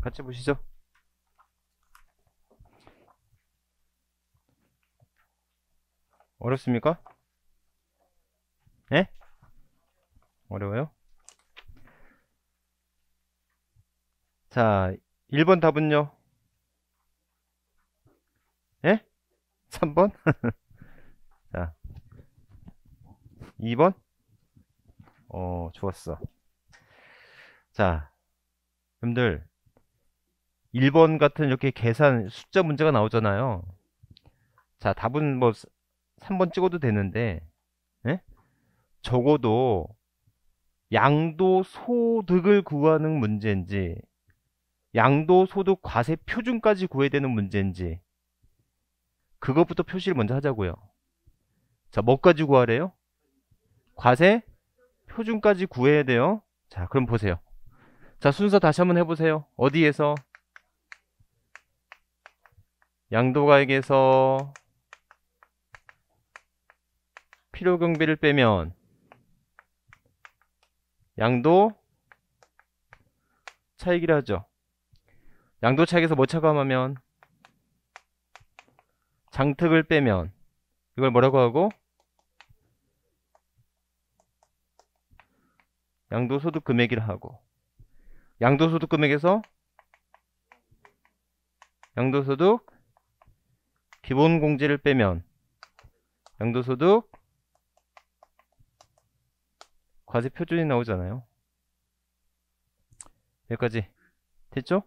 같이 보시죠. 어렵습니까? 예? 어려워요? 자, 1번 답은요? 예? 3번? 자, 2번? 어, 좋았어. 자, 여러분들, 1번 같은 이렇게 계산 숫자 문제가 나오잖아요. 자, 답은 뭐 3번 찍어도 되는데 예? 적어도 양도 소득을 구하는 문제인지 양도 소득 과세 표준까지 구해야 되는 문제인지 그것부터 표시를 먼저 하자고요. 자, 뭐까지 구하래요? 과세 표준까지 구해야 돼요. 자, 그럼 보세요. 자, 순서 다시 한번 해보세요. 어디에서? 양도가액에서 필요경비를 빼면 양도 차익이라 하죠. 양도 차익에서 뭐 차감하면 장특을 빼면 이걸 뭐라고 하고 양도소득 금액이라 하고 양도소득 금액에서 양도소득 기본 공제를 빼면 양도소득 과세 표준이 나오잖아요. 여기까지 됐죠?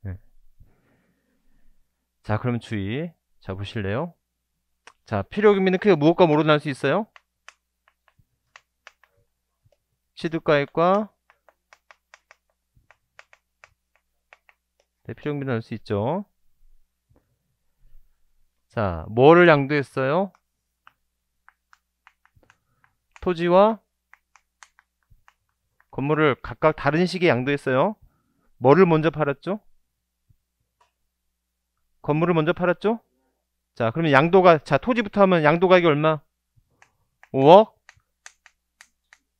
네. 자 그럼 주의 자 보실래요? 자 필요금리는 크게 무엇과 뭐로 나눌 수 있어요? 취득가액과 네, 필요금리 나눌 수 있죠. 자, 뭐를 양도했어요? 토지와 건물을 각각 다른 시기에 양도했어요. 뭐를 먼저 팔았죠? 건물을 먼저 팔았죠? 자, 그러면 양도가 자, 토지부터 하면 양도 가격이 얼마? 5억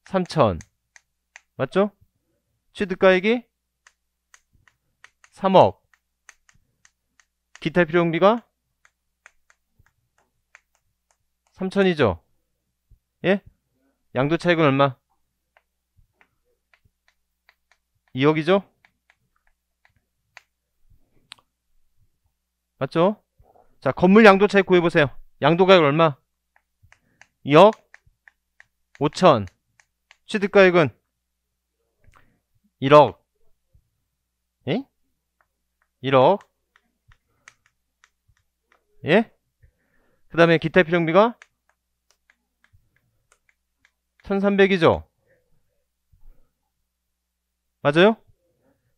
3천. 맞죠? 취득가액이 3억. 기타 필요비가 3천이죠? 예? 양도 차익은 얼마? 2억이죠? 맞죠? 자, 건물 양도 차익 구해보세요. 양도 가액 얼마? 2억 5천. 취득 가액은 1억. 예? 1억. 예? 그 다음에 기타 필요비가 1300이죠. 맞아요?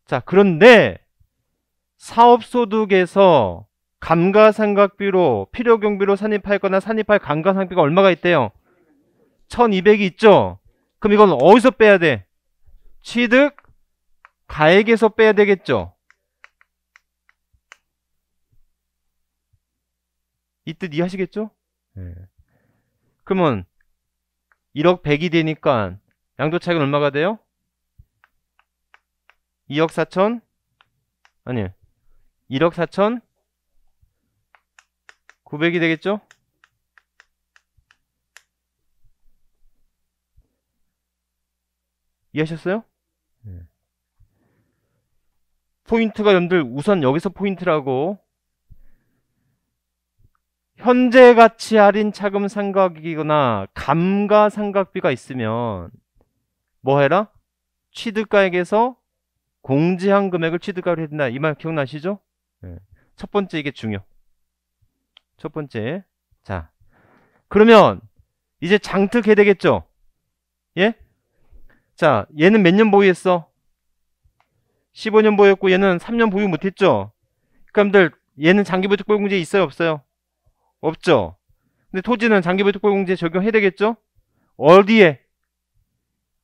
자, 그런데 사업소득에서 감가상각비로 필요경비로 산입할거나 산입할 감가상각비가 얼마가 있대요? 1200이 있죠? 그럼 이건 어디서 빼야 돼? 취득 가액에서 빼야 되겠죠? 이 뜻 이해하시겠죠? 네. 그러면 1억 100이 되니까 양도 차익은 얼마가 돼요? 2억 4천? 아니 1억 4천? 900이 되겠죠? 이해하셨어요? 네. 포인트가 여러분들 우선 여기서 포인트라고 현재 가치 할인 차금 상각이거나 감가 상각비가 있으면 뭐 해라? 취득가액에서 공제한 금액을 취득가로 해야 된다. 이 말 기억나시죠? 네. 첫 번째 이게 중요. 첫 번째. 자. 그러면 이제 장특해 야 되겠죠? 예? 자, 얘는 몇 년 보유했어? 15년 보유했고 얘는 3년 보유 못했죠? 그러니 얘는 장기보유 특별공제 있어요? 없어요? 없죠. 근데 토지는 장기보유 특별공제 적용해야 되겠죠? 어디에?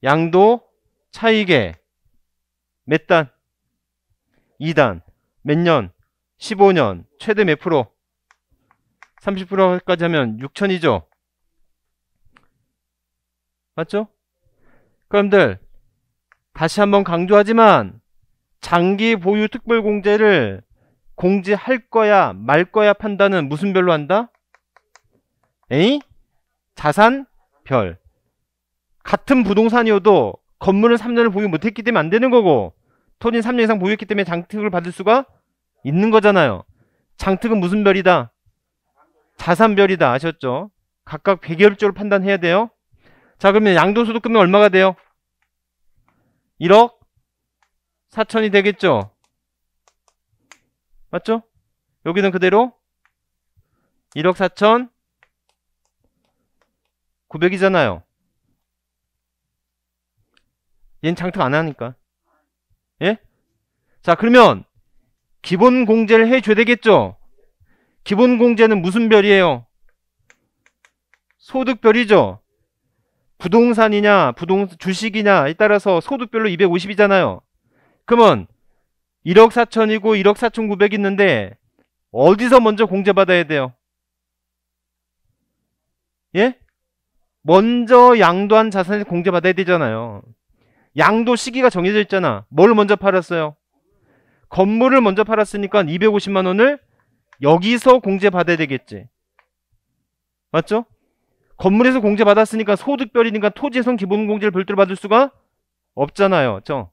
양도 차익에 몇 단? 2단. 몇 년? 15년. 최대 몇 프로? 30%까지 하면 6천이죠. 맞죠? 그럼들 다시 한번 강조하지만 장기 보유 특별공제를 공지할 거야 말 거야 판단은 무슨 별로 한다? 에이? 자산 별 같은 부동산이어도 건물은 3년을 보유 못했기 때문에 안 되는 거고 토지는 3년 이상 보유했기 때문에 장특을 받을 수가 있는 거잖아요 장특은 무슨 별이다? 자산별이다 아셨죠? 각각 배결적으로 판단해야 돼요 자 그러면 양도소득금액 얼마가 돼요? 1억 4천이 되겠죠? 맞죠? 여기는 그대로 1억 4천 900이잖아요. 얘는 장탁 안 하니까. 예? 자, 그러면 기본 공제를 해줘야 되겠죠? 기본 공제는 무슨 별이에요? 소득별이죠? 부동산이냐, 부동 주식이냐에 따라서 소득별로 250이잖아요. 그러면 1억 4천이고 1억 4천 9백 있는데 어디서 먼저 공제받아야 돼요? 예? 먼저 양도한 자산에서 공제받아야 되잖아요. 양도 시기가 정해져 있잖아. 뭘 먼저 팔았어요? 건물을 먼저 팔았으니까 250만 원을 여기서 공제받아야 되겠지. 맞죠? 건물에서 공제받았으니까 소득별이니까 토지에선 기본공제를 별도로 받을 수가 없잖아요. 그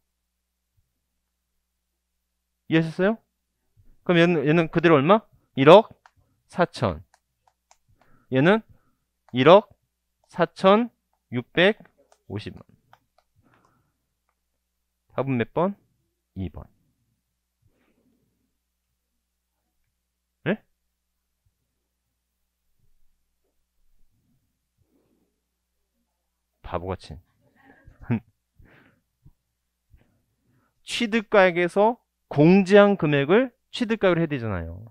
이해하셨어요? 그럼 얘는, 얘는 그대로 얼마? 1억 4천. 얘는 1억 4천 650만. 답은 몇 번? 2번. 네? 바보같이. 취득가액에서 공지한 금액을 취득가액을 해야 되잖아요.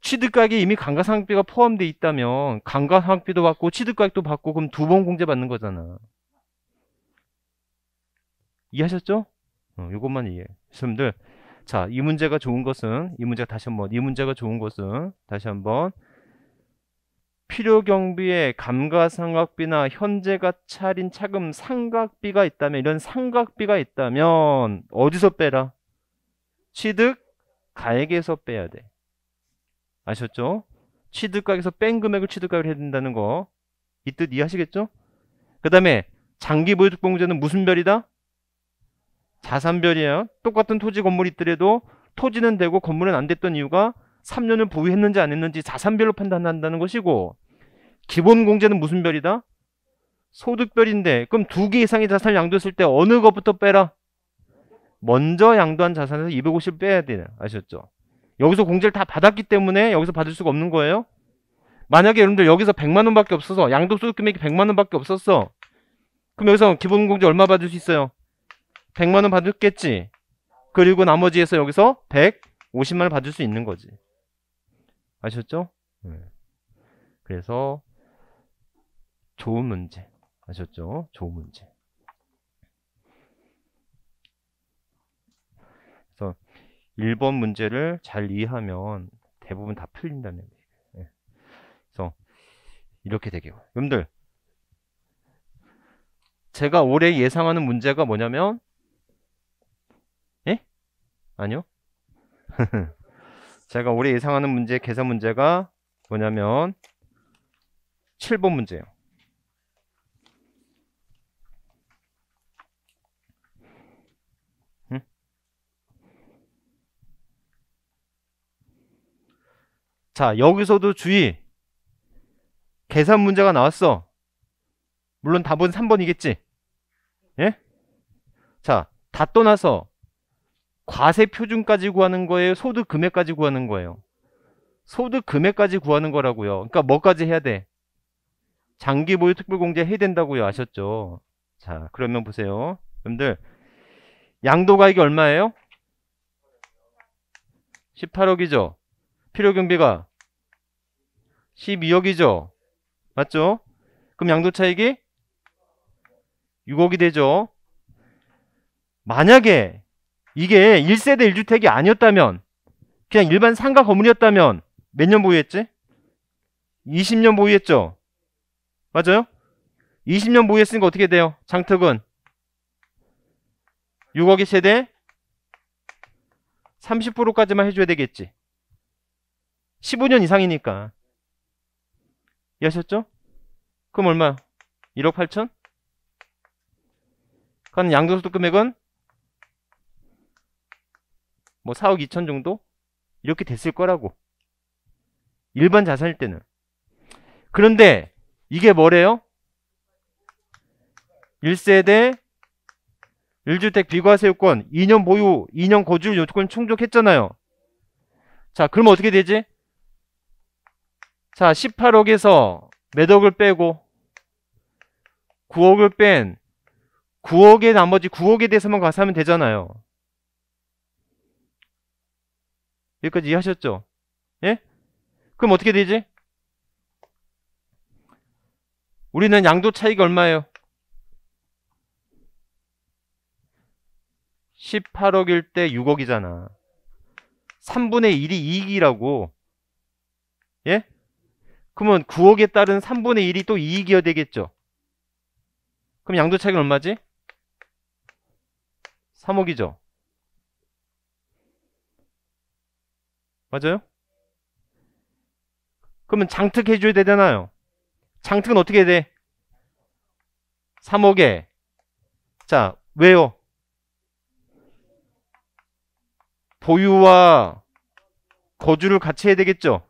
취득가액에 이미 감가상각비가 포함되어 있다면 감가상각비도 받고 취득가액도 받고 그럼 두 번 공제 받는 거잖아. 이해하셨죠? 어, 이것만 이해. 여러분들 자, 이 문제가 좋은 것은 이 문제가 다시 한번 이 문제가 좋은 것은 다시 한번 필요 경비에 감가상각비나 현재가 차린 차금 상각비가 있다면 이런 상각비가 있다면 어디서 빼라? 취득 가액에서 빼야 돼. 아셨죠? 취득가액에서 뺀 금액을 취득가액을 해야 된다는 거. 이 뜻 이해하시겠죠? 그 다음에 장기 보유특공제는 무슨 별이다? 자산별이에요. 똑같은 토지 건물이 있더라도 토지는 되고 건물은 안 됐던 이유가 3년을 보유했는지 안 했는지 자산별로 판단한다는 것이고 기본 공제는 무슨 별이다? 소득별인데 그럼 두 개 이상의 자산을 양도했을 때 어느 것부터 빼라? 먼저 양도한 자산에서 250 빼야 돼요. 아셨죠? 여기서 공제를 다 받았기 때문에 여기서 받을 수가 없는 거예요. 만약에 여러분들 여기서 100만 원밖에 없어서 양도 소득 금액이 100만 원밖에 없었어. 그럼 여기서 기본 공제 얼마 받을 수 있어요? 100만 원 받았겠지. 그리고 나머지에서 여기서 150만 원 받을 수 있는 거지. 아셨죠? 네. 그래서 좋은 문제 아셨죠? 좋은 문제 그래서 1번 문제를 잘 이해하면 대부분 다 풀린다는 얘기예요 예. 그래서 이렇게 되게요 여러분들 제가 올해 예상하는 문제가 뭐냐면 예? 아니요? 제가 올해 예상하는 문제 계산 문제가 뭐냐면 7번 문제예요. 자 여기서도 주의 계산 문제가 나왔어 물론 답은 3번이겠지 예? 자다 떠나서 과세 표준까지 구하는 거예요? 소득 금액까지 구하는 거예요? 소득 금액까지 구하는 거라고요. 그러니까 뭐까지 해야 돼? 장기 보유 특별공제 해야 된다고요. 아셨죠? 자, 그러면 보세요. 여러분들 양도가액이 얼마예요? 18억이죠. 필요경비가 12억이죠. 맞죠? 그럼 양도차익이 6억이 되죠. 만약에 이게 1세대 1주택이 아니었다면 그냥 일반 상가 건물이었다면 몇 년 보유했지? 20년 보유했죠? 맞아요? 20년 보유했으니까 어떻게 돼요? 장특은 6억이 세대 30%까지만 해줘야 되겠지 15년 이상이니까 이해하셨죠? 그럼 얼마? 1억 8천? 그럼 양도소득 금액은 뭐 4억 2천 정도? 이렇게 됐을 거라고. 일반 자산일 때는. 그런데 이게 뭐래요? 1세대 1주택 비과세요건 2년 보유, 2년 거주 요건 충족했잖아요. 자, 그럼 어떻게 되지? 자, 18억에서 몇 억을 빼고 9억을 뺀 9억의 나머지 9억에 대해서만 과세하면 되잖아요. 여기까지 이해하셨죠? 예? 그럼 어떻게 되지? 우리는 양도 차익이 얼마예요? 18억일 때 6억이잖아. 3분의 1이 이익이라고. 예? 그러면 9억에 따른 3분의 1이 또 이익이어야 되겠죠. 그럼 양도 차이가 얼마지? 3억이죠. 맞아요? 그러면 장특 해줘야 되잖아요. 장특은 어떻게 해야 돼? 3억에 자 왜요? 보유와 거주를 같이 해야 되겠죠.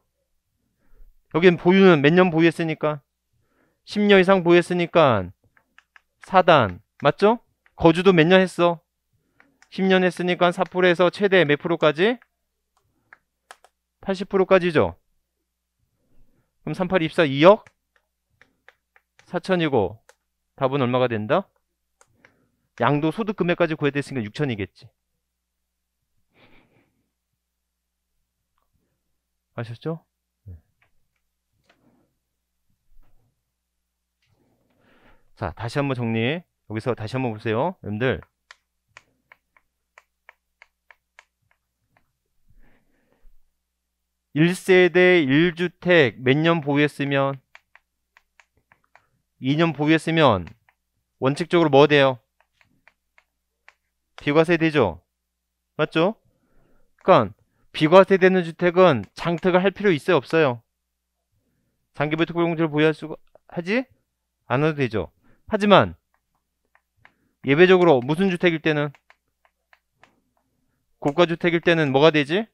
여긴 보유는 몇 년 보유했으니까 10년 이상 보유했으니까 4단 맞죠? 거주도 몇 년 했어? 10년 했으니까 4%에서 최대 몇 프로까지? 80%까지죠. 그럼 3824 2억 4천이고 답은 얼마가 된다? 양도 소득 금액까지 구해됐으니까 6천이겠지. 아셨죠? 자 다시 한번 정리해 여기서 다시 한번 보세요 여러분들 1세대 1주택 몇 년 보유했으면 2년 보유했으면 원칙적으로 뭐 돼요? 비과세 되죠. 맞죠? 그러니까 비과세 되는 주택은 장특을 할 필요 있어요? 없어요? 장기부 특별공제를 보유할 수가 하지 않아도 되죠. 하지만 예외적으로 무슨 주택일 때는 고가주택일 때는 뭐가 되지?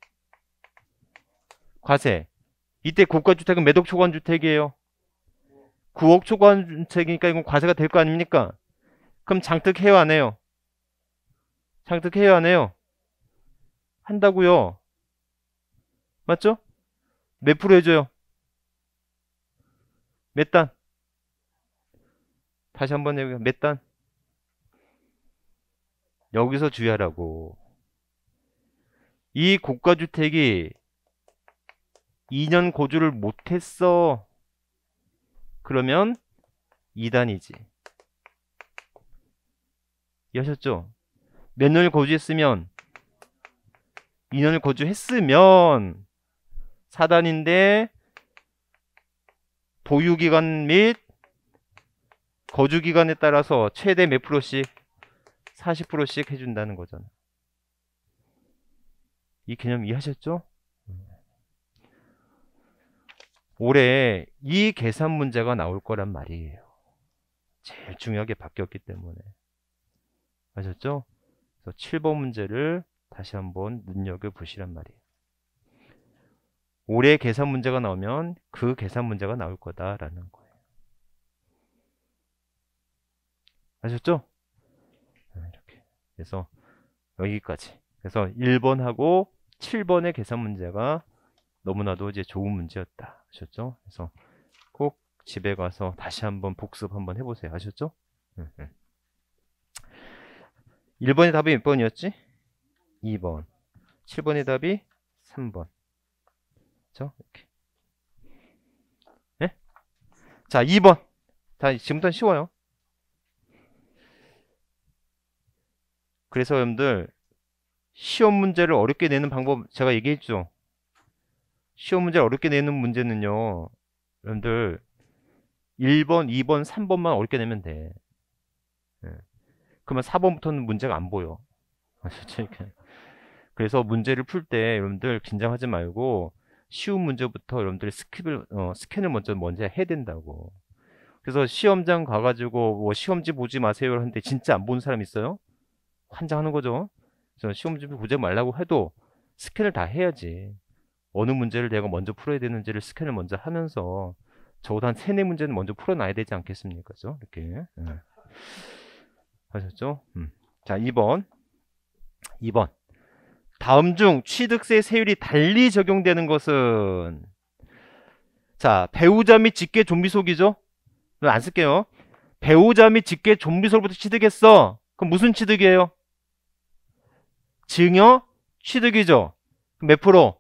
과세. 이때 고가주택은 매독 초과주택이에요. 9억 초과주택이니까 이건 과세가 될 거 아닙니까? 그럼 장특해요 안 해요? 장특해요 안 해요? 한다고요. 맞죠? 몇 프로 해줘요? 몇 단? 다시 한번 해볼게요. 몇 단? 여기서 주의하라고. 이 고가주택이 2년 고주를 못했어. 그러면 2단이지. 하셨죠몇 년을 거주했으면 2년을 거주했으면 4단인데 보유기간 및 거주기간에 따라서 최대 몇 프로씩 40%씩 해준다는 거잖아. 이 개념 이해하셨죠? 올해 이 계산 문제가 나올 거란 말이에요. 제일 중요하게 바뀌었기 때문에. 아셨죠? 그래서 7번 문제를 다시 한번 눈여겨보시란 말이에요. 올해 계산 문제가 나오면 그 계산 문제가 나올 거다라는 거예요. 아셨죠? 네, 이렇게. 그래서 여기까지. 그래서 1번하고 7번의 계산 문제가 너무나도 이제 좋은 문제였다. 아셨죠? 그래서 꼭 집에 가서 다시 한번 복습 한번 해보세요. 아셨죠? 1번의 예, 예. 답이 몇 번이었지? 2번. 7번의 답이 3번. 그죠? 이렇게. 네? 자, 2번. 다, 지금부터는 쉬워요. 그래서 여러분들, 시험 문제를 어렵게 내는 방법 제가 얘기했죠. 시험 문제 어렵게 내는 문제는요. 여러분들 1번, 2번, 3번만 어렵게 내면 돼. 네. 그러면 4번부터는 문제가 안 보여. 아, 그래서 문제를 풀 때 여러분들 긴장하지 말고 쉬운 문제부터 여러분들이 스킵을 어, 스캔을 먼저 먼저 해야 된다고. 그래서 시험장 가가지고 뭐 시험지 보지 마세요 하는데 진짜 안 보는 사람 있어요? 환장하는 거죠. 시험지 보지 말라고 해도 스캔을 다 해야지. 어느 문제를 내가 먼저 풀어야 되는지를 스캔을 먼저 하면서 적어도 한 세네 문제는 먼저 풀어놔야 되지 않겠습니까? 그죠? 이렇게. 네. 하셨죠? 음. 자, 2번. 2번. 다음 중 취득세 세율이 달리 적용되는 것은 자, 배우자 및 직계 좀비속이죠? 안 쓸게요. 배우자 및 직계 좀비속부터 취득했어. 그럼 무슨 취득이에요? 증여 취득이죠. 몇 프로?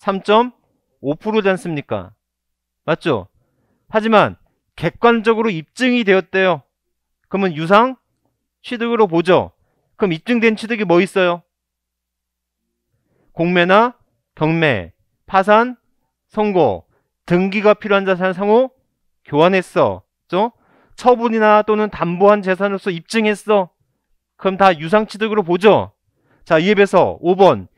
3.5%지 않습니까? 맞죠? 하지만 객관적으로 입증이 되었대요. 그러면 유상 취득으로 보죠. 그럼 입증된 취득이 뭐 있어요? 공매나 경매, 파산, 선고, 등기가 필요한 자산을 상호 교환했어. 죠 처분이나 또는 담보한 재산으로서 입증했어. 그럼 다 유상취득으로 보죠. 자, 이에 비해서 5번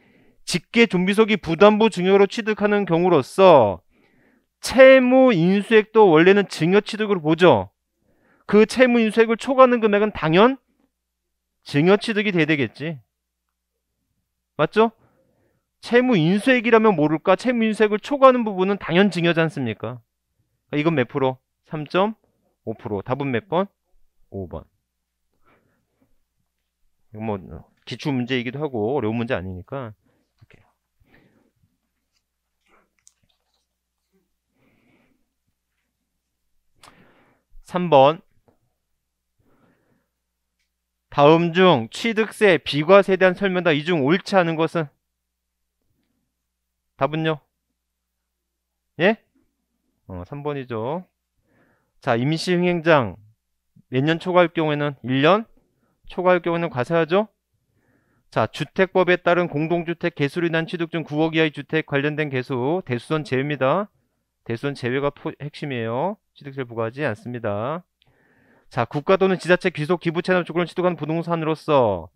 직계 좀비속이 부담부 증여로 취득하는 경우로서 채무 인수액도 원래는 증여 취득으로 보죠. 그 채무 인수액을 초과하는 금액은 당연 증여 취득이 돼야 되겠지. 맞죠? 채무 인수액이라면 모를까? 채무 인수액을 초과하는 부분은 당연 증여지 않습니까? 이건 몇 프로? 3.5% 답은 몇 번? 5번 이거 뭐 기출 문제이기도 하고 어려운 문제 아니니까 3번 다음 중 취득세 비과세에 대한 설명 다이중 옳지 않은 것은 답은요? 예? 어, 3번이죠. 자, 임시행행장 내년 초과할 경우에는 1년, 초과할 경우에는 과세하죠. 자, 주택법에 따른 공동주택 개수로 인한 취득 중 9억 이하의 주택 관련된 개수, 대수선 제외입니다. 대수선 제외가 핵심이에요. 취득세를 부과하지 않습니다. 자, 국가 또는 지자체 귀속 기부 채납 조건을 취득한 부동산으로서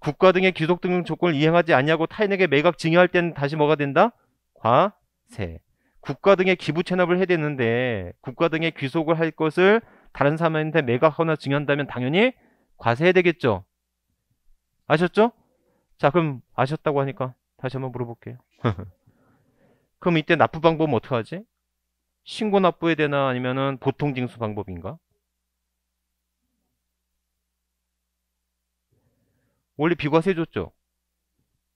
국가 등의 귀속 등용 조건을 이행하지 아니하고 타인에게 매각 증여할 때는 다시 뭐가 된다? 과세. 국가 등의 기부 채납을 해야 되는데 국가 등의 귀속을 할 것을 다른 사람한테 매각하거나 증여한다면 당연히 과세해야 되겠죠. 아셨죠? 자, 그럼 아셨다고 하니까 다시 한번 물어볼게요. 그럼 이때 납부 방법은 어떻게 하지? 신고 납부해야 되나 아니면은 보통 징수 방법인가? 원래 비과세 줬죠.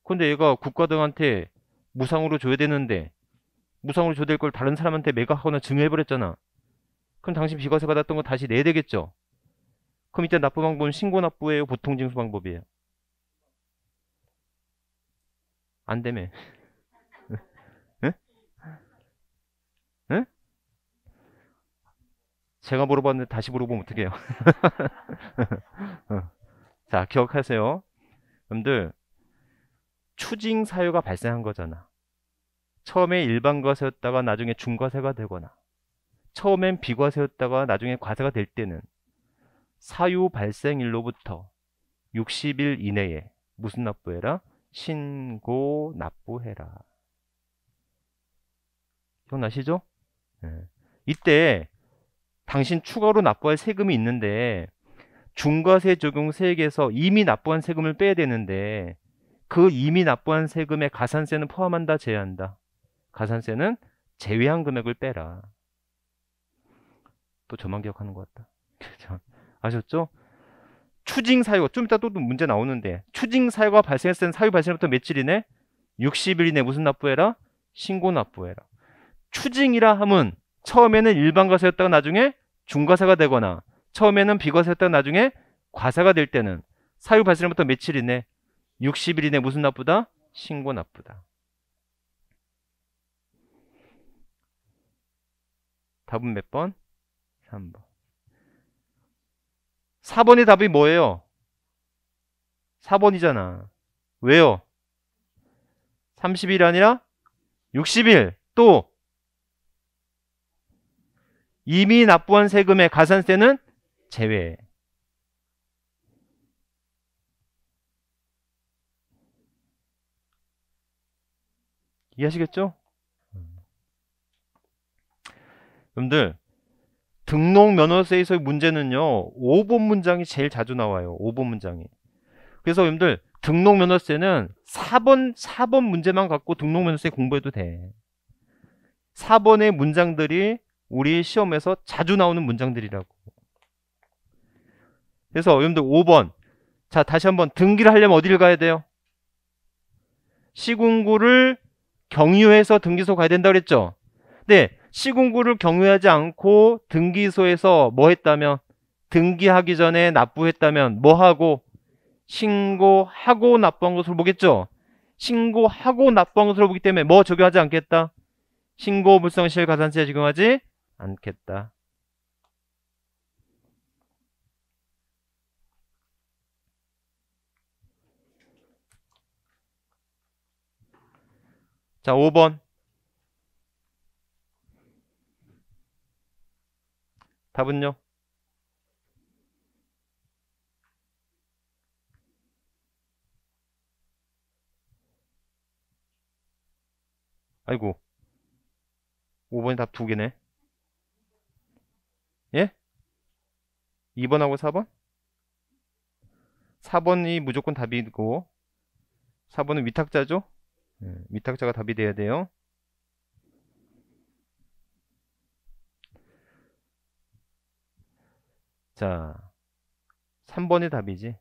근데 얘가 국가 등한테 무상으로 줘야 되는데 무상으로 줘야 될 걸 다른 사람한테 매각하거나 증여해버렸잖아. 그럼 당신 비과세 받았던 거 다시 내야 되겠죠. 그럼 이때 납부 방법은 신고 납부예요? 보통 징수 방법이에요? 안되매 제가 물어봤는데 다시 물어보면 어떡해요. 자, 기억하세요. 여러분들, 추징 사유가 발생한 거잖아. 처음에 일반 과세였다가 나중에 중과세가 되거나, 처음엔 비과세였다가 나중에 과세가 될 때는 사유 발생일로부터 60일 이내에 무슨 납부해라? 신고 납부해라. 기억나시죠? 네. 이때 당신 추가로 납부할 세금이 있는데 중과세 적용 세액에서 이미 납부한 세금을 빼야 되는데 그 이미 납부한 세금에 가산세는 포함한다 제외한다. 가산세는 제외한 금액을 빼라. 또 저만 기억하는 것 같다. 아셨죠? 추징 사유가 좀 이따 또 문제 나오는데 추징 사유가 발생했을 때는 사유 발생부터 며칠이네? 60일 이내 무슨 납부해라? 신고 납부해라. 추징이라 함은 처음에는 일반 과세였다가 나중에 중과세가 되거나 처음에는 비과세였다가 나중에 과세가 될 때는 사유 발생부터 며칠 이내 60일 이내 무슨 나쁘다? 신고 나쁘다. 답은 몇 번? 3번. 4번의 답이 뭐예요? 4번이잖아. 왜요? 30일 아니라 60일. 또 이미 납부한 세금의 가산세는 제외. 이해하시겠죠? 여러분들 등록 면허세에서의 문제는요. 5번 문장이 제일 자주 나와요. 5번 문장이. 그래서 여러분들 등록 면허세는 4번 4번 문제만 갖고 등록 면허세 공부해도 돼. 4번의 문장들이 우리 시험에서 자주 나오는 문장들이라고. 그래서 여러분들 5번. 자, 다시 한번 등기를 하려면 어디를 가야 돼요? 시군구를 경유해서 등기소 가야 된다 고 그랬죠? 네, 시군구를 경유하지 않고 등기소에서 뭐 했다면 등기하기 전에 납부했다면 뭐 하고 신고하고 납부한 것으로 보겠죠? 신고하고 납부한 것으로 보기 때문에 뭐 적용하지 않겠다? 신고 불성실 가산세 적용하지 않겠다. 자, 5번. 답은요? 아이고. 5번이 답두 개네. 예? 2번하고 4번? 4번이 무조건 답이고 4번은 위탁자죠? 예, 위탁자가 답이 돼야 돼요. 자, 3번이 답이지.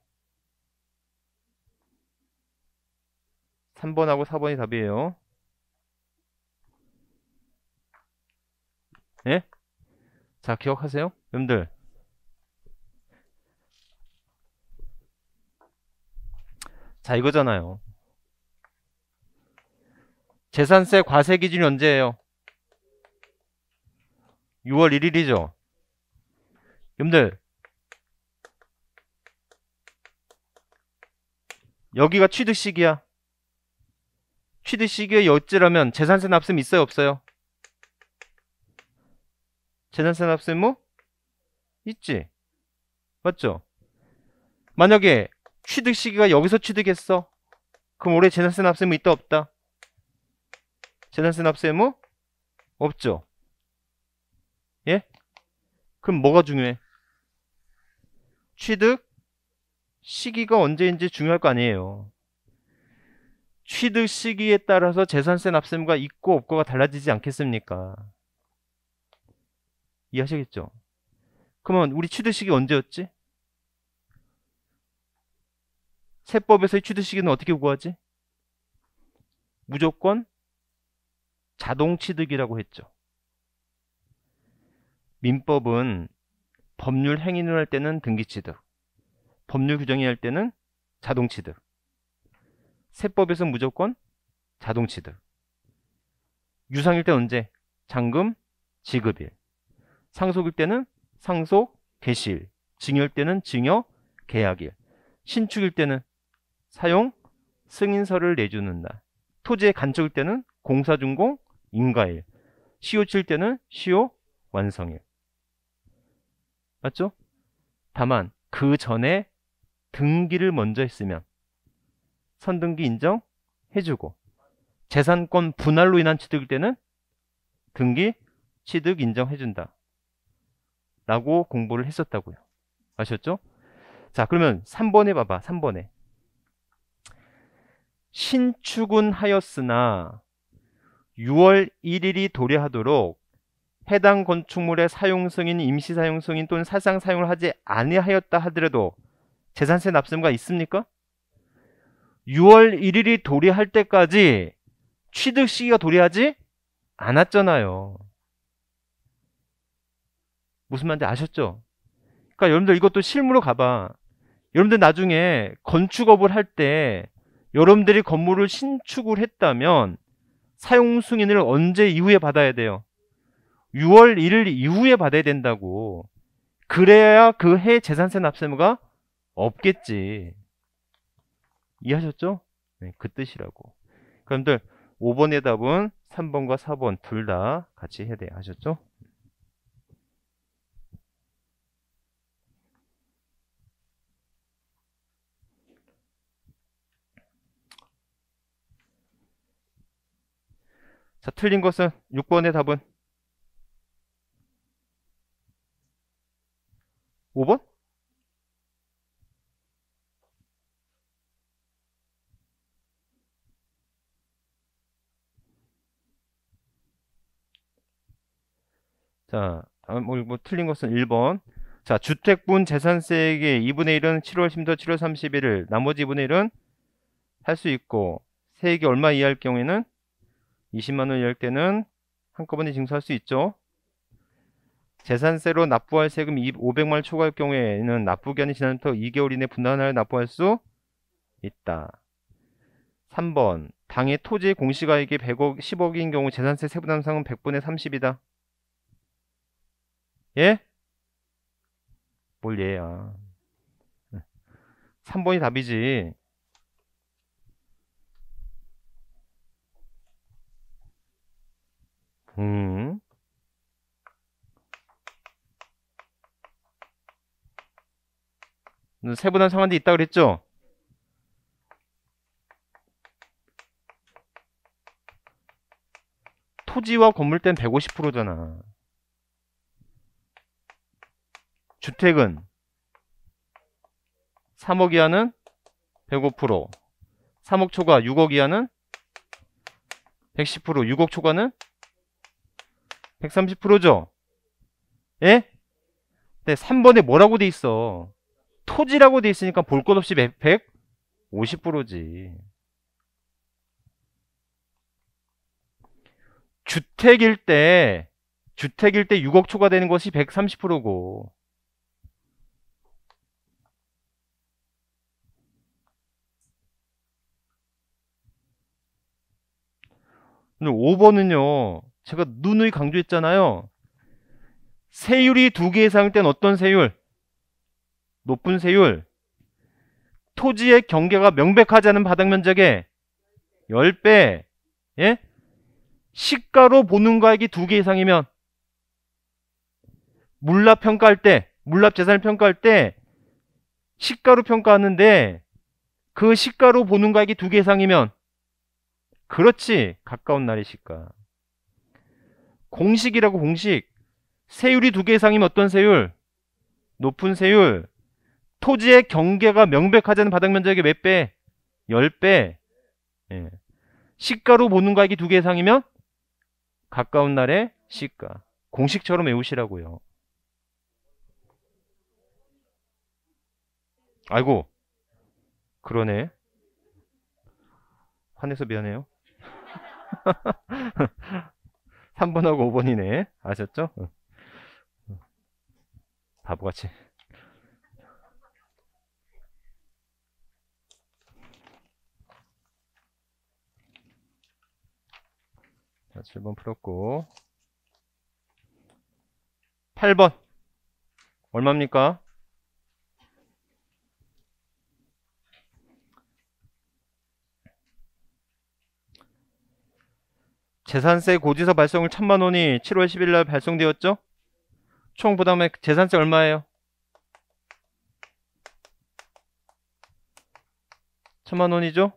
3번하고 4번이 답이에요. 예? 자, 기억하세요? 여러분들. 자, 이거잖아요. 재산세 과세 기준이 언제예요? 6월 1일이죠. 여러분들 여기가 취득시기야. 취득시기에 여찌라면 재산세 납셈 있어요 없어요? 재산세 납세무 뭐? 있지. 맞죠? 만약에 취득 시기가 여기서 취득했어. 그럼 올해 재산세 납세무 있다 없다? 재산세 납세무 뭐? 없죠. 예? 그럼 뭐가 중요해? 취득 시기가 언제인지 중요할 거 아니에요. 취득 시기에 따라서 재산세 납세무가 있고 없고가 달라지지 않겠습니까? 이해하시겠죠? 그러면 우리 취득시기 언제였지? 세법에서의 취득시기는 어떻게 구하지? 무조건 자동 취득이라고 했죠. 민법은 법률 행위를 할 때는 등기 취득, 법률 규정이 할 때는 자동 취득, 세법에서 무조건 자동 취득. 유상일 때 언제? 잔금, 지급일. 상속일 때는 상속, 개시일. 증여일 때는 증여, 계약일. 신축일 때는 사용, 승인서를 내주는 날. 토지의 간척일 때는 공사준공, 인가일. 시효 칠 때는 시효, 완성일. 맞죠? 다만 그 전에 등기를 먼저 했으면 선등기 인정 해주고 재산권 분할로 인한 취득일 때는 등기 취득 인정해준다. 라고 공부를 했었다고요. 아셨죠? 자 그러면 3번에 봐봐 3번에 신축은 하였으나 6월 1일이 도래하도록 해당 건축물의 사용성인임시사용성인 또는 사상 사용을 하지 아니하였다 하더라도 재산세 납세가 있습니까? 6월 1일이 도래할 때까지 취득 시기가 도래하지 않았잖아요. 무슨 말인지 아셨죠? 그러니까 여러분들 이것도 실무로 가봐. 여러분들 나중에 건축업을 할 때 여러분들이 건물을 신축을 했다면 사용 승인을 언제 이후에 받아야 돼요? 6월 1일 이후에 받아야 된다고. 그래야 그 해 재산세 납세무가 없겠지. 이해하셨죠? 네, 그 뜻이라고. 그럼들 5번의 답은 3번과 4번 둘 다 같이 해야 돼. 아셨죠? 자, 틀린 것은 6번의 답은 5번? 자, 다음 뭐, 뭐, 틀린 것은 1번. 자, 주택분 재산세액의 2분의 1은 7월 1 0 7월 31일, 나머지 2분의 1은 할 수 있고 세액이 얼마 이하일 경우에는 20만원 이열 때는 한꺼번에 징수할 수 있죠. 재산세로 납부할 세금이 500만원 초과할 경우에는 납부기한이 지난부터 2개월 이내 분할하여 납부할 수 있다. 3번 당의 토지 의 공시가액이 100억, 10억인 경우 재산세 세부담상은 100분의 30이다. 예? 뭘 예야. 3번이 답이지. 음. 음 세부담 상한데 있다 그랬죠? 토지와 건물땐 150%잖아. 주택은 3억 이하는 105%, 3억 초과 6억 이하는 110%, 6억 초과는 130%죠? 예? 네, 3번에 뭐라고 돼 있어? 토지라고 돼 있으니까 볼 것 없이 150%지. 주택일 때 주택일 때 6억 초과되는 것이 130%고 5번은요 제가 눈을 강조했잖아요. 세율이 두 개 이상일 땐 어떤 세율? 높은 세율. 토지의 경계가 명백하지 않은 바닥 면적의 10배. 예? 시가로 보는 과액이두 개 이상이면 물납 평가할 때, 물납 재산을 평가할 때 시가로 평가하는데 그 시가로 보는 과액이두 개 이상이면 그렇지. 가까운 날의 시가. 공식이라고 공식. 세율이 두 개 이상이면 어떤 세율? 높은 세율. 토지의 경계가 명백하지 않은 바닥 면적의 몇 배? 10배. 예. 시가로 보는 가액이 두 개 이상이면 가까운 날의 시가. 공식처럼 외우시라고요. 아이고. 그러네. 화내서 미안해요. 3번하고 5번이네. 아셨죠? 바보같이. 자, 7번 풀었고. 8번. 얼마입니까? 재산세 고지서 발송을 천만 원이 7월 10일 날 발송되었죠? 총 부담액 재산세 얼마예요? 천만 원이죠?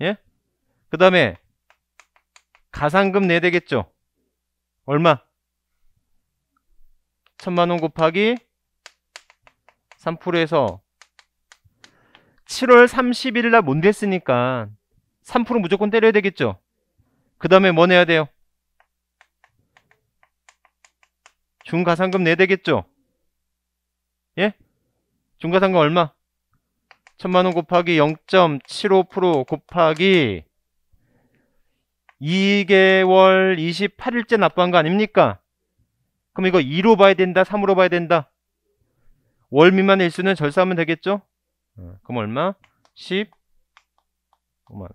예? 그 다음에 가상금 내되겠죠? 야 얼마? 천만 원 곱하기 3%에서 7월 30일 날못 냈으니까 3% 무조건 때려야 되겠죠? 그 다음에 뭐 내야 돼요? 중가상금 내야 되겠죠? 예? 중가상금 얼마? 천만원 곱하기 0.75% 곱하기 2개월 28일째 납부한 거 아닙니까? 그럼 이거 2로 봐야 된다? 3으로 봐야 된다? 월 미만 일수는 절사하면 되겠죠? 어, 그럼 얼마? 10 5만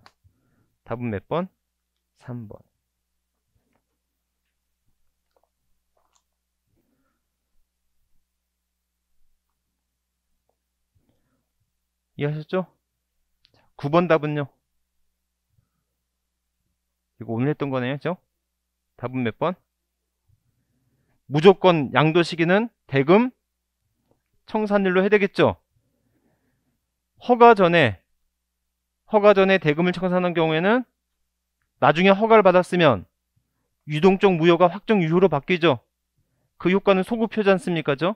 답은 몇 번? 3번. 이해하셨죠? 9번 답은요? 이거 오늘 했던 거네요, 그죠? 답은 몇 번? 무조건 양도시기는 대금, 청산율로 해야 되겠죠? 허가 전에, 허가 전에 대금을 청산한 경우에는 나중에 허가를 받았으면 유동적 무효가 확정 유효로 바뀌죠. 그 효과는 소급표지 않습니까? 죠?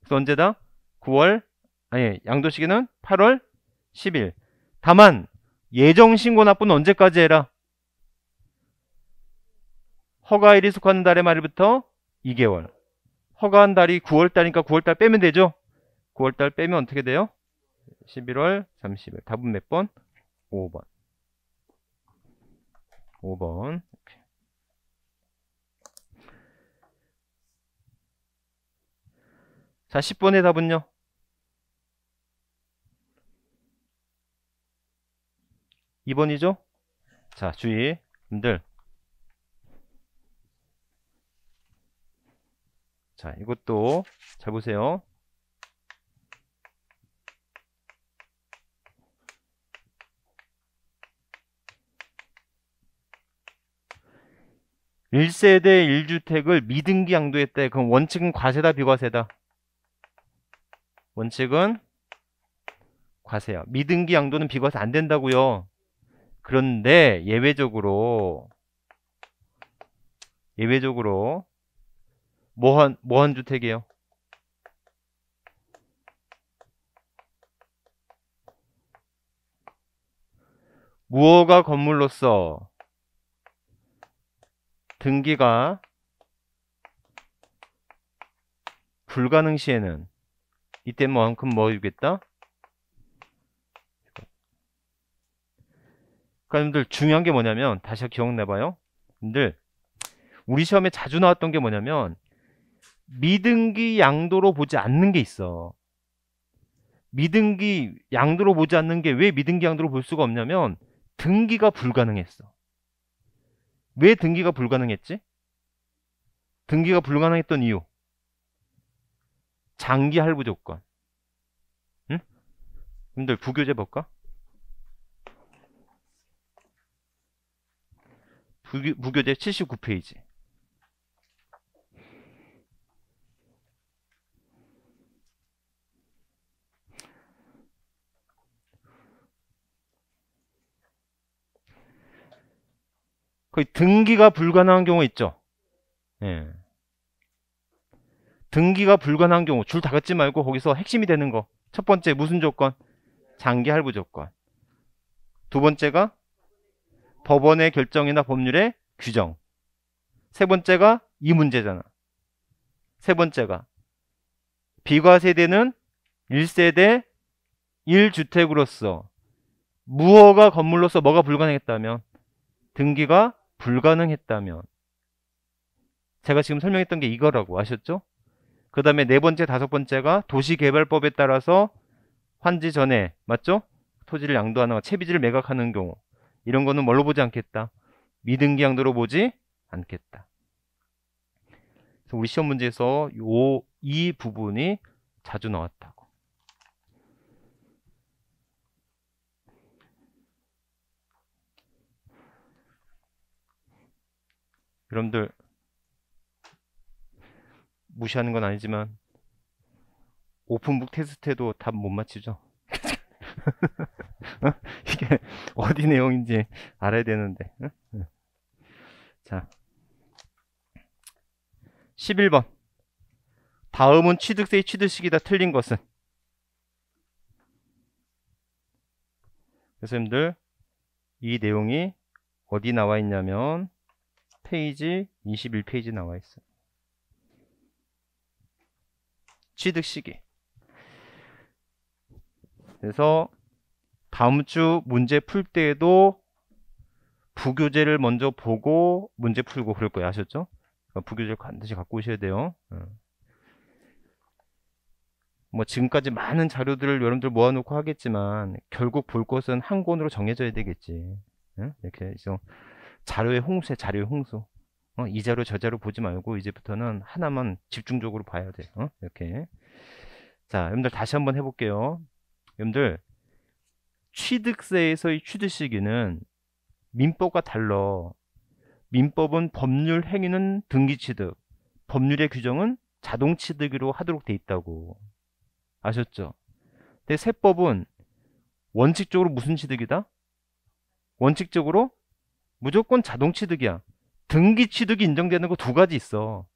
그래서 언제다? 9월 아니 양도시기는 8월 10일 다만 예정신고 납부는 언제까지 해라? 허가일이 속하는 달의 말일부터 2개월 허가한 달이 9월달이니까 9월달 빼면 되죠? 9월달 빼면 어떻게 돼요? 11월 30일 답은 몇 번? 5번 5번. 이렇게. 자, 10번의 답은요. 2번이죠 자, 주의, 분들. 자, 이것도 잘 보세요. 1세대 1주택을 미등기 양도했대. 그럼 원칙은 과세다 비과세다? 원칙은 과세야. 미등기 양도는 비과세 안 된다고요. 그런데 예외적으로 예외적으로 뭐한 뭐한 주택이에요? 무허가 건물로서 등기가 불가능 시에는 이때 만큼 뭐 주겠다? 그러니까 여러분들 중요한 게 뭐냐면 다시 기억나봐요. 여러분들 우리 시험에 자주 나왔던 게 뭐냐면 미등기 양도로 보지 않는 게 있어. 미등기 양도로 보지 않는 게 왜 미등기 양도로 볼 수가 없냐면 등기가 불가능했어. 왜 등기가 불가능했지? 등기가 불가능했던 이유. 장기 할부 조건. 응? 근데 부교재 볼까? 부교, 부교재 79페이지. 거의 등기가 불가능한 경우 있죠. 예. 등기가 불가능한 경우 줄다 긋지 말고 거기서 핵심이 되는 거. 첫 번째 무슨 조건? 장기 할부 조건. 두 번째가 법원의 결정이나 법률의 규정. 세 번째가 이 문제잖아. 세 번째가 비과세대는 1세대 1주택으로서 무허가 건물로서 뭐가 불가능했다면 등기가 불가능했다면 제가 지금 설명했던 게 이거라고 아셨죠? 그 다음에 네 번째, 다섯 번째가 도시개발법에 따라서 환지 전에 맞죠? 토지를 양도하는 채비지를 매각하는 경우 이런 거는 뭘로 보지 않겠다. 미등기 양도로 보지 않겠다. 그래서 우리 시험 문제에서 요, 이 부분이 자주 나왔다고. 여러분들 무시하는 건 아니지만 오픈북 테스트에도 답 못 맞히죠. 어? 이게 어디 내용인지 알아야 되는데. 어? 어. 자. 11번. 다음은 취득세의 취득식이다 틀린 것은 선생님들 이 내용이 어디 나와 있냐면 페이지, 21페이지 나와 있어요. 취득 시기. 그래서 다음 주 문제 풀 때에도 부교재를 먼저 보고 문제 풀고 그럴 거예요. 아셨죠? 그러니까 부교재를 반드시 갖고 오셔야 돼요. 어. 뭐 지금까지 많은 자료들을 여러분들 모아놓고 하겠지만 결국 볼 것은 한 권으로 정해져야 되겠지. 이렇게 해서 자료의 홍수에 자료의 홍수. 어, 이 자료 저 자료 보지 말고 이제부터는 하나만 집중적으로 봐야 돼. 어? 이렇게. 자, 여러분들 다시 한번 해볼게요. 여러분들 취득세에서의 취득 시기는 민법과 달러. 민법은 법률 행위는 등기 취득, 법률의 규정은 자동 취득으로 하도록 돼 있다고 아셨죠? 근데 세법은 원칙적으로 무슨 취득이다? 원칙적으로 무조건 자동 취득이야. 등기 취득이 인정되는 거 두 가지 있어.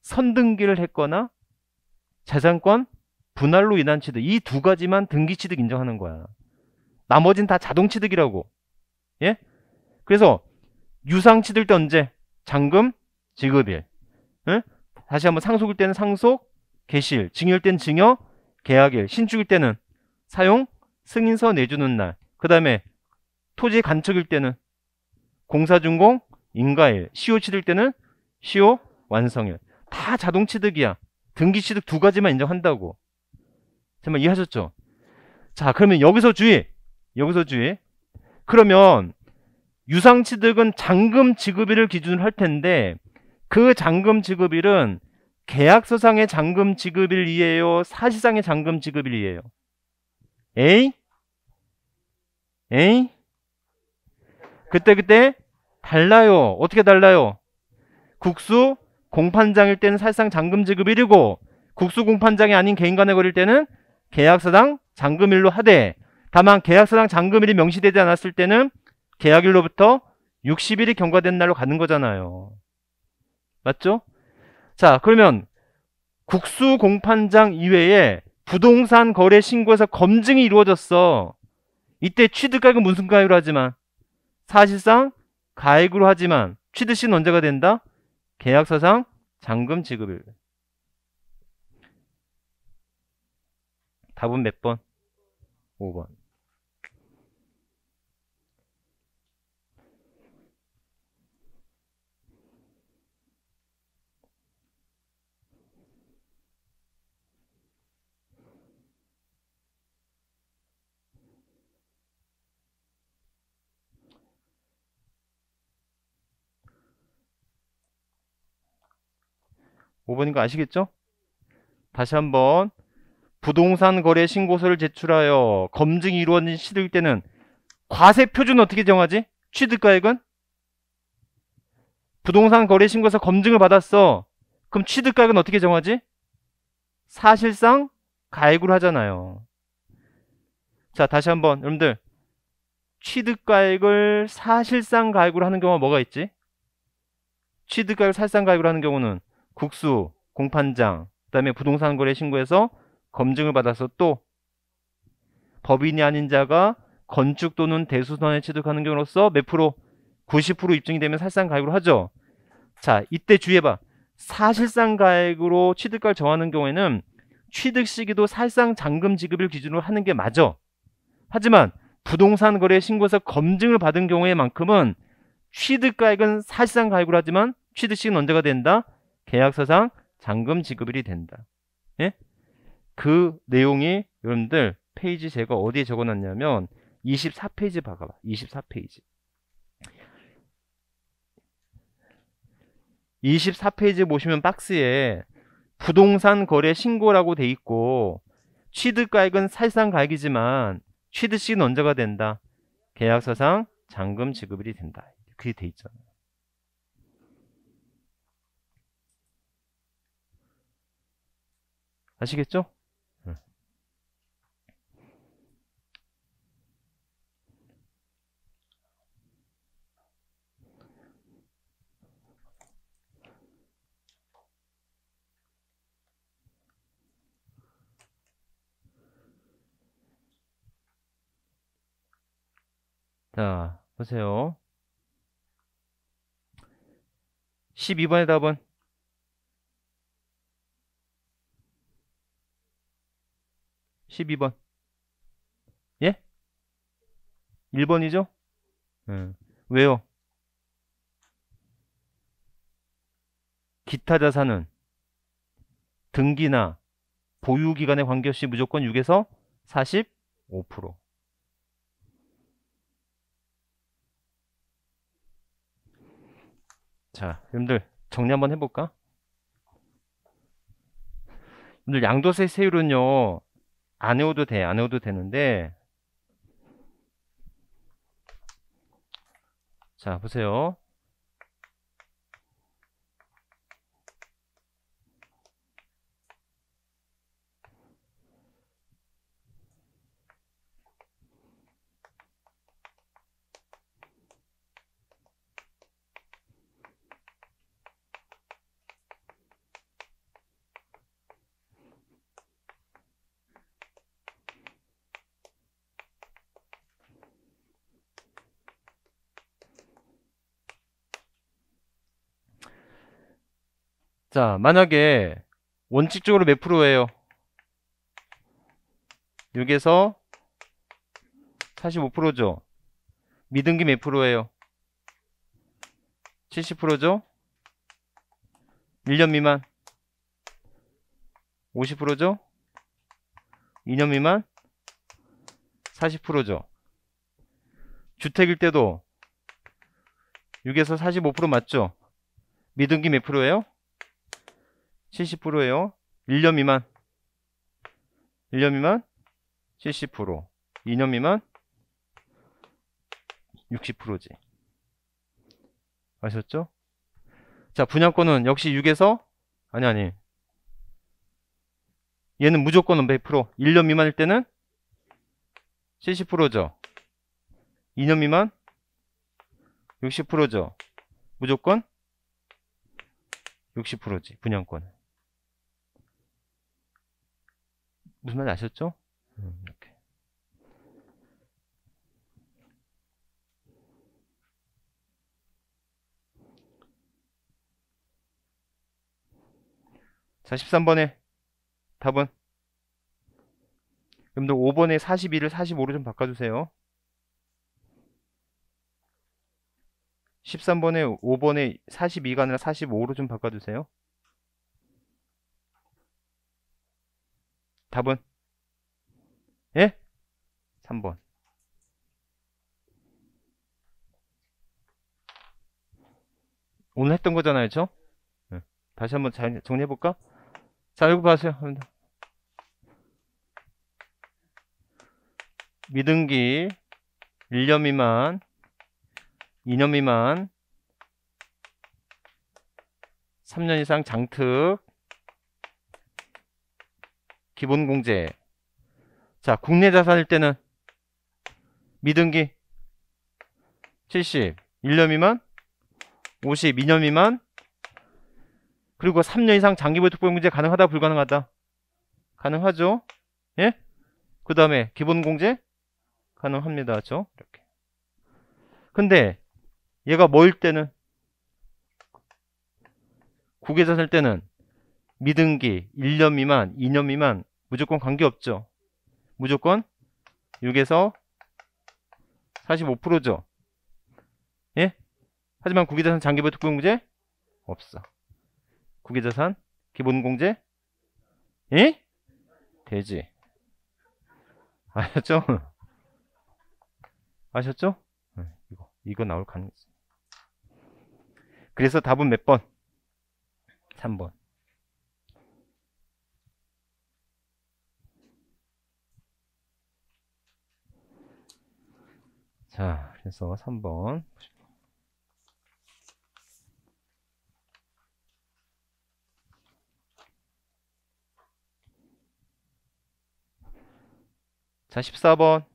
선등기를 했거나 재산권 분할로 인한 취득 이 두 가지만 등기 취득 인정하는 거야. 나머진 다 자동 취득이라고. 예? 그래서 유상 취득 때 언제? 잔금 지급일. 응? 다시 한번 상속일 때는 상속, 개실 증여일 때는 증여, 계약일, 신축일 때는 사용, 승인서 내주는 날. 그다음에 토지 간척일 때는 공사준공 인가일 시효 취득 때는 시효 완성일 다 자동 취득이야 등기 취득 두 가지만 인정한다고 정말 이해하셨죠? 자 그러면 여기서 주의 여기서 주의 그러면 유상 취득은 잔금 지급일을 기준으로 할 텐데 그 잔금 지급일은 계약서상의 잔금 지급일이에요 사실상의 잔금 지급일이에요 에이 에이 그때그때 그때 달라요. 어떻게 달라요? 국수 공판장일 때는 사실상 잔금 지급 1이고 국수 공판장이 아닌 개인간의 거릴 때는 계약서당 잔금일로 하되 다만 계약서당 잔금일이 명시되지 않았을 때는 계약일로부터 60일이 경과된 날로 가는 거잖아요. 맞죠? 자 그러면 국수 공판장 이외에 부동산 거래 신고에서 검증이 이루어졌어. 이때 취득가액은 무슨 가율로 하지만 사실상 가액으로 하지만 취득 시는 언제가 된다? 계약서상 잔금 지급일. 답은 몇 번? 5번. 5번인 거 아시겠죠? 다시 한번 부동산 거래 신고서를 제출하여 검증이 이루어진 시들 때는 과세 표준 어떻게 정하지? 취득가액은? 부동산 거래 신고서 검증을 받았어. 그럼 취득가액은 어떻게 정하지? 사실상 가액으로 하잖아요. 자, 다시 한번 여러분들 취득가액을 사실상 가액으로 하는 경우가 뭐가 있지? 취득가액을 사실상 가액으로 하는 경우는 국수, 공판장, 그다음에 부동산 거래 신고해서 검증을 받아서 또 법인이 아닌 자가 건축 또는 대수선에 취득하는 경우로서 몇 프로? 90% 입증이 되면 사실상 가액으로 하죠. 자, 이때 주의해봐. 사실상 가액으로 취득가를 정하는 경우에는 취득 시기도 사실상 잔금 지급일 기준으로 하는 게 맞아. 하지만 부동산 거래 신고에서 검증을 받은 경우에만큼은 취득가액은 사실상 가액으로 하지만 취득 시기는 언제가 된다? 계약서상 잔금 지급일이 된다. 예? 그 내용이 여러분들 페이지 제가 어디에 적어놨냐면 24페이지 봐봐. 24페이지. 24페이지 보시면 박스에 부동산 거래 신고라고 돼 있고 취득가액은 사실상 가액이지만 취득시는 언제가 된다? 계약서상 잔금 지급일이 된다. 그게 돼 있잖아요. 아시겠죠? 자, 보세요. 12번의 답은 12번. 예? 1번이죠? 음. 왜요? 기타 자산은 등기나 보유기간에 관계없이 무조건 6에서 45% 자, 여러분들 정리 한번 해볼까? 여러분들 양도세 세율은요 안 외워도 돼. 안 외워도 되는데 자 보세요. 자, 만약에 원칙적으로 몇 프로예요? 6에서 45%죠. 미등기 몇 프로예요? 70%죠. 1년 미만 50%죠. 2년 미만 40%죠. 주택일 때도 6에서 45% 맞죠? 미등기 몇 프로예요? 70%예요. 1년 미만. 1년 미만 70%. 2년 미만 60%지. 아셨죠? 자, 분양권은 역시 6에서 아니 아니. 얘는 무조건 100%. 1년 미만일 때는 70%죠. 2년 미만 60%죠. 무조건 60%지 분양권 무슨 말인지 아셨죠? 음, 이렇게. 자, 13번에 답은 여러분 5번에 42를 45로 좀 바꿔주세요. 13번에 5번에 42가 아니라 45로 좀 바꿔주세요. 답은 예? 3번 오늘 했던 거잖아요 그쵸? 네. 다시 한번 잘 정리해볼까? 자 여기 봐세요 미등기 1년 미만 2년 미만 3년 이상 장특 기본 공제. 자, 국내 자산일 때는 미등기 70, 1년 미만 50, 2년 미만 그리고 3년 이상 장기보유 특별공제 가능하다 불가능하다 가능하죠 예? 그 다음에 기본공제 가능합니다 그렇죠? 이렇게 근데 얘가 뭐일 때는 국외자산일 때는 미등기 1년 미만 2년 미만 무조건 관계없죠. 무조건 6에서 45%죠. 예? 하지만 국기자산 장기보유 특별공제 없어. 국기자산 기본공제 예? 되지. 아셨죠? 아셨죠? 네, 이거 이거 나올 가능성. 그래서 답은 몇 번? 3번. 자, 그래서 3번 자, 14번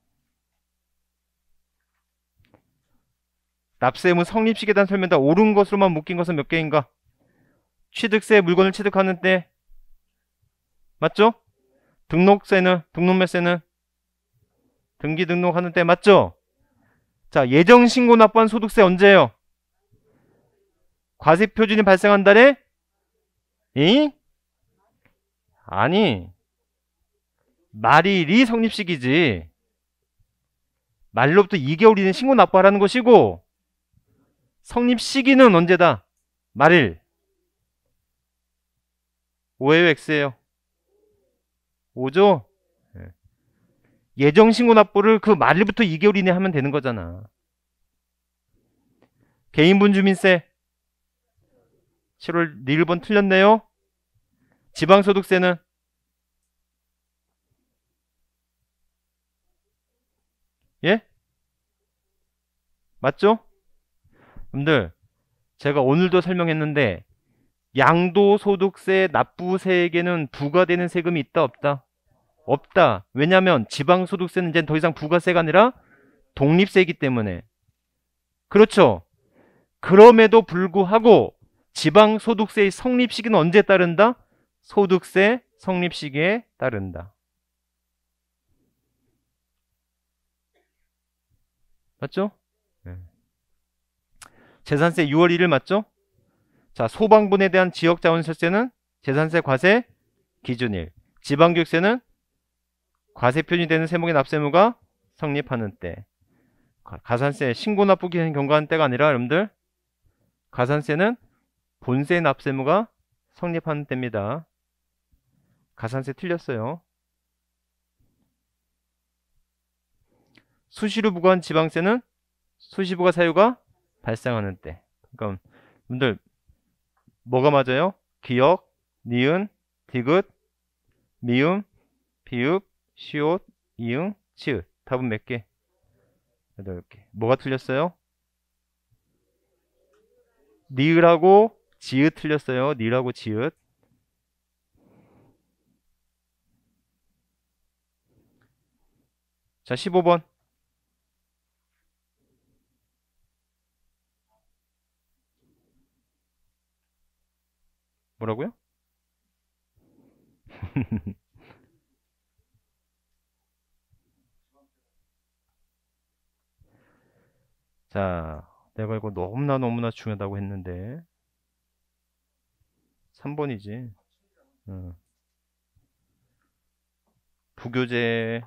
납세의무 성립시에 대한 설명 다 옳은 것으로만 묶인 것은 몇 개인가? 취득세 물건을 취득하는 때 맞죠? 등록세는 등록매세는 등기 등록하는 때 맞죠? 자, 예정 신고 납부한 소득세 언제예요? 과세 표준이 발생한 달에 이 아니 말일이 성립시기지 말로부터 2개월 이내 신고 납부하라는 것이고 성립 시기는 언제다? 말일 오예요 X예요 5죠? 예정 신고 납부를 그 말일부터 2개월 이내 하면 되는 거잖아. 개인분 주민세 7월 1번 틀렸네요. 지방소득세는 예? 맞죠? 여러분들 제가 오늘도 설명했는데 양도소득세 납부세에게는 부과되는 세금이 있다 없다? 없다. 왜냐하면 지방소득세는 이제 더 이상 부가세가 아니라 독립세이기 때문에. 그렇죠. 그럼에도 불구하고 지방소득세의 성립 시기는 언제 따른다? 소득세 성립 시기에 따른다. 맞죠? 네. 재산세 6월 1일 맞죠? 자 소방분에 대한 지역자원세는 재산세 과세 기준일 지방교육세는 과세표준이 되는 세목의 납세무가 성립하는 때 가산세 신고 납부기 한 경과한 때가 아니라 여러분들 가산세는 본세 납세무가 성립하는 때입니다. 가산세 틀렸어요. 수시로 부과한 지방세는 수시부가 사유가 발생하는 때. 그러니까 분들 뭐가 맞아요? 기억 니은, 디귿, 미음, 비읍, 시옷, 이응, 치읓. 답은 몇 개? 8개. 뭐가 틀렸어요? 니으라고 지읒 틀렸어요. 니라고 지읒. 자, 15번. 뭐라고요? 자, 내가 이거 너무나 너무나 중요하다고 했는데 3번이지. 어. 부교재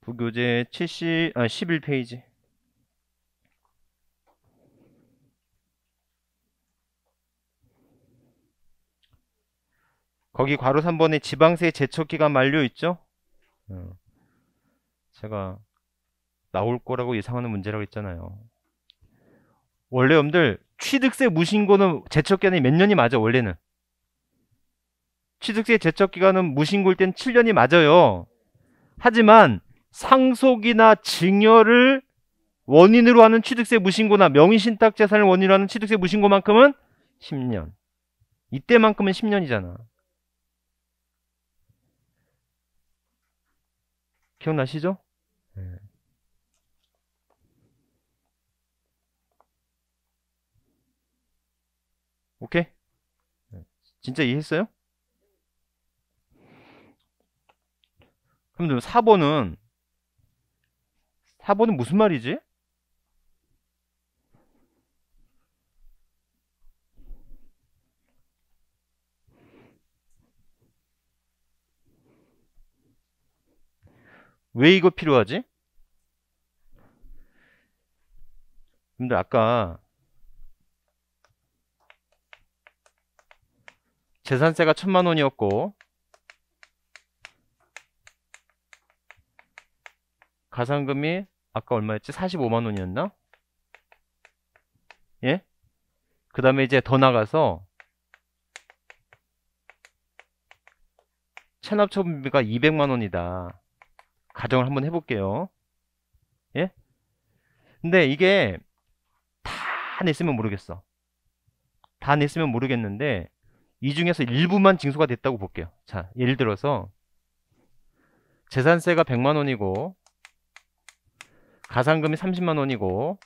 부교재 70, 아, 11페이지. 거기 괄호 3번에 지방세 제척기간 만료 있죠? 예. 제가 나올 거라고 예상하는 문제라고 했잖아요. 원래 여러분들 취득세 무신고는 제척기간이 몇 년이 맞아 원래는 취득세 제척기간은 무신고일 땐 7년이 맞아요. 하지만 상속이나 증여를 원인으로 하는 취득세 무신고나 명의신탁 재산을 원인으로 하는 취득세 무신고만큼은 10년. 이때만큼은 10년이잖아. 기억나시죠? 네. 오케이? 네. 진짜 이해했어요? 그럼 4번은 4번은 무슨 말이지? 왜 이거 필요하지? 근데 아까 재산세가 천만 원이었고 가산금이 아까 얼마였지? 45만 원이었나? 예? 그 다음에 이제 더 나가서 체납처분비가 200만 원이다. 가정을 한번 해볼게요. 예? 근데 이게 다 냈으면 모르겠어. 다 냈으면 모르겠는데 이 중에서 일부만 징수가 됐다고 볼게요. 자, 예를 들어서 재산세가 100만 원이고 가산금이 30만 원이고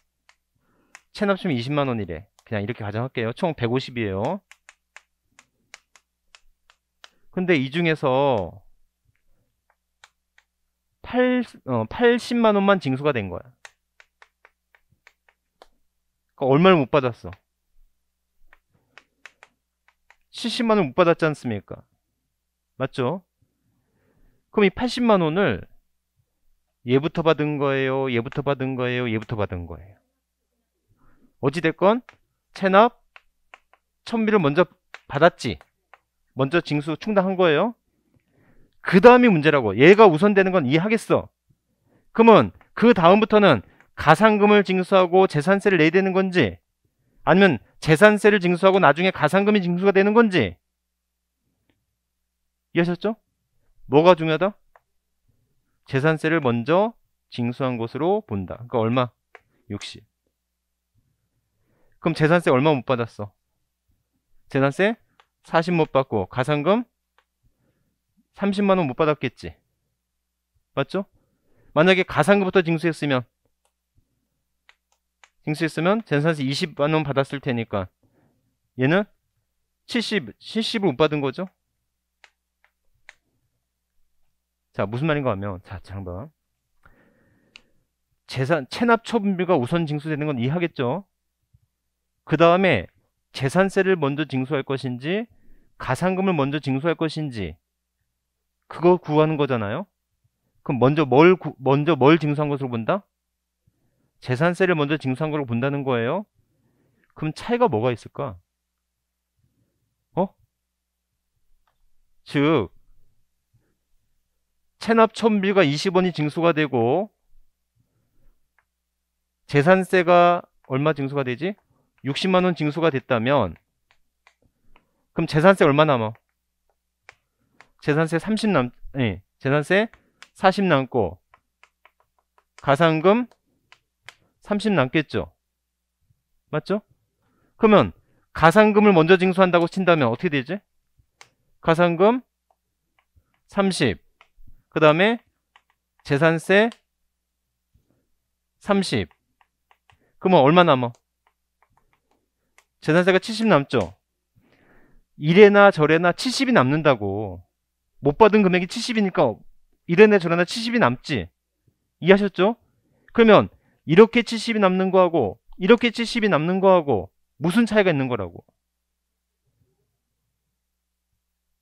체납심이 20만 원이래. 그냥 이렇게 가정할게요. 총 150이에요. 근데 이 중에서 8, 어, 80만 원만 징수가 된 거야. 그러니까 얼마를 못 받았어. 70만 원 못 받았지 않습니까? 맞죠? 그럼 이 80만 원을 얘부터 받은 거예요, 얘부터 받은 거예요, 얘부터 받은 거예요. 어찌됐건 체납, 천비를 먼저 받았지. 먼저 징수 충당한 거예요. 그 다음이 문제라고. 얘가 우선되는 건 이해하겠어. 그러면 그 다음부터는 가상금을 징수하고 재산세를 내야 되는 건지 아니면 재산세를 징수하고 나중에 가상금이 징수가 되는 건지 이해하셨죠? 뭐가 중요하다? 재산세를 먼저 징수한 것으로 본다. 그러니까 얼마? 60. 그럼 재산세 얼마 못 받았어? 재산세 40 못 받고 가상금 30만 원 못 받았겠지. 맞죠? 만약에 가상부터 징수했으면 징수했으면 재산세 20만 원 받았을 테니까 얘는 70, 70을 못 받은 거죠. 자, 무슨 말인가 하면 자, 잠깐 재산 체납 처분비가 우선 징수되는 건 이해하겠죠. 그 다음에 재산세를 먼저 징수할 것인지 가상금을 먼저 징수할 것인지 그거 구하는 거잖아요. 그럼 먼저 뭘 구, 먼저 뭘 징수한 것으로 본다? 재산세를 먼저 징수한 걸로 본다는 거예요. 그럼 차이가 뭐가 있을까? 어? 즉 체납 천비가 20원이 징수가 되고 재산세가 얼마 징수가 되지? 60만원 징수가 됐다면 그럼 재산세 얼마 남아? 재산세 30 남, 예, 재산세 40 남고, 가산금 30 남겠죠? 맞죠? 그러면 가산금을 먼저 징수한다고 친다면 어떻게 되지? 가산금 30, 그 다음에 재산세 30, 그러면 얼마 남아? 재산세가 70 남죠? 이래나 저래나 70이 남는다고 못 받은 금액이 70이니까 이래나 저래나 70이 남지. 이해하셨죠? 그러면 이렇게 70이 남는 거하고 이렇게 70이 남는 거하고 무슨 차이가 있는 거라고.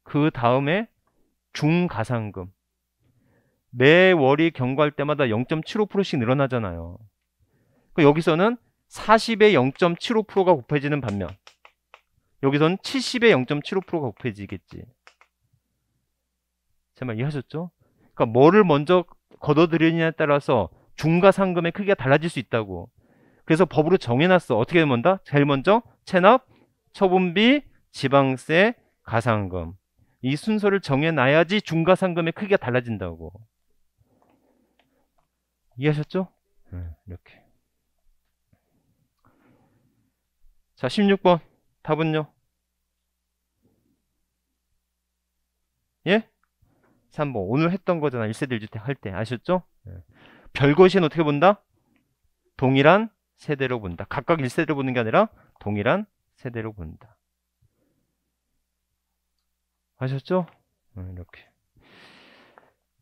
그 다음에 중가상금. 매 월이 경과할 때마다 0.75%씩 늘어나잖아요. 그러니까 여기서는 4 0에 0.75%가 곱해지는 반면 여기서는 7 0에 0.75%가 곱해지겠지. 제말 이해하셨죠? 그러니까 뭐를 먼저 걷어들이느냐에 따라서 중과 상금의 크기가 달라질 수 있다고. 그래서 법으로 정해놨어. 어떻게 된다? 제일 먼저 체납, 처분비, 지방세, 가상금. 이 순서를 정해놔야지 중과 상금의 크기가 달라진다고. 이해하셨죠? 네, 이렇게. 자, 16번. 답은요? 예? 3번 뭐 오늘 했던 거잖아 1세대 1주택 할 때 아셨죠? 예. 별거시는 어떻게 본다? 동일한 세대로 본다 각각 1세대로 보는 게 아니라 동일한 세대로 본다 아셨죠? 어, 이렇게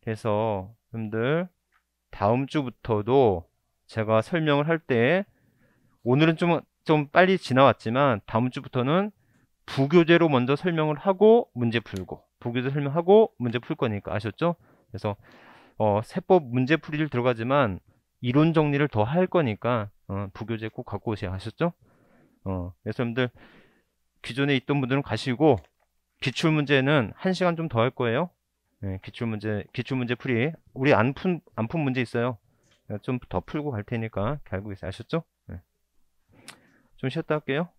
그래서 여러분들 다음 주부터도 제가 설명을 할 때 오늘은 좀, 좀 빨리 지나왔지만 다음 주부터는 부교재로 먼저 설명을 하고 문제 풀고 보기도 설명하고 문제 풀 거니까 아셨죠? 그래서 어, 세법 문제 풀이를 들어가지만 이론 정리를 더 할 거니까 어, 부교재 꼭 갖고 오세요. 아셨죠? 어, 그래서 여러분들 기존에 있던 분들은 가시고 기출 문제는 한 시간 좀 더 할 거예요. 네, 기출 문제 기출 문제 풀이 우리 안 푼 안 푼 문제 있어요. 좀 더 풀고 갈 테니까 알고 계세요. 아셨죠? 네. 좀 쉬었다 할게요.